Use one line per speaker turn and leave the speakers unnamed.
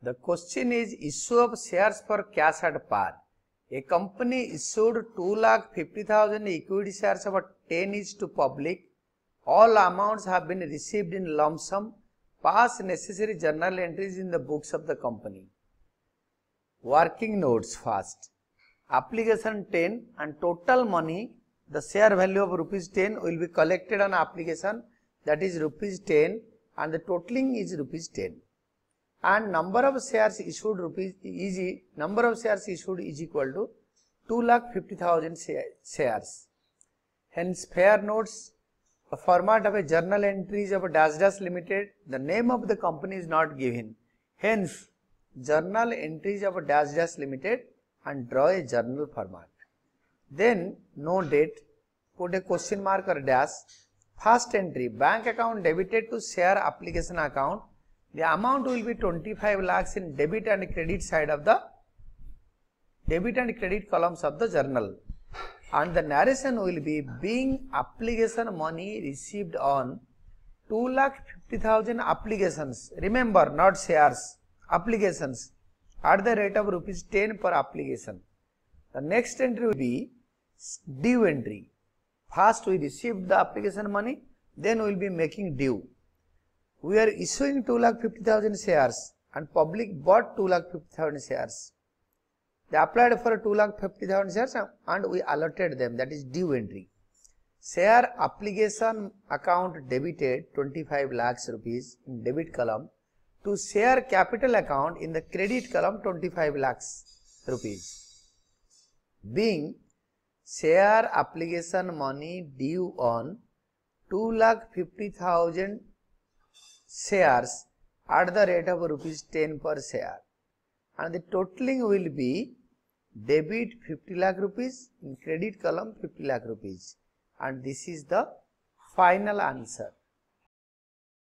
The question is issue of shares for cash at par. A company issued 2,50,000 equity shares of 10 each to public. All amounts have been received in lump sum. Pass necessary journal entries in the books of the company. Working notes first. Application 10 and total money, the share value of rupees 10 will be collected on application that is rupees 10 and the totaling is rupees 10 and number of shares issued rupees is number of shares issued is equal to 2 lakh 50,000 shares. Hence, fair notes, the format of a journal entries of Dash Dash Limited, the name of the company is not given. Hence, journal entries of Dash Dash Limited and draw a journal format. Then, no date, put a question mark or dash. First entry, bank account debited to share application account the amount will be 25 lakhs in debit and credit side of the debit and credit columns of the journal and the narration will be being application money received on 2 lakh 50,000 applications remember not shares applications at the rate of rupees 10 per application the next entry will be due entry first we received the application money then we will be making due we are issuing 2,50,000 shares and public bought 2,50,000 shares. They applied for 2,50,000 shares and we allotted them that is due entry. Share application account debited 25 lakhs rupees in debit column to share capital account in the credit column 25 lakhs rupees. Being share application money due on 2,50,000 shares at the rate of rupees 10 per share and the totaling will be debit 50 lakh rupees in credit column 50 lakh rupees and this is the final answer.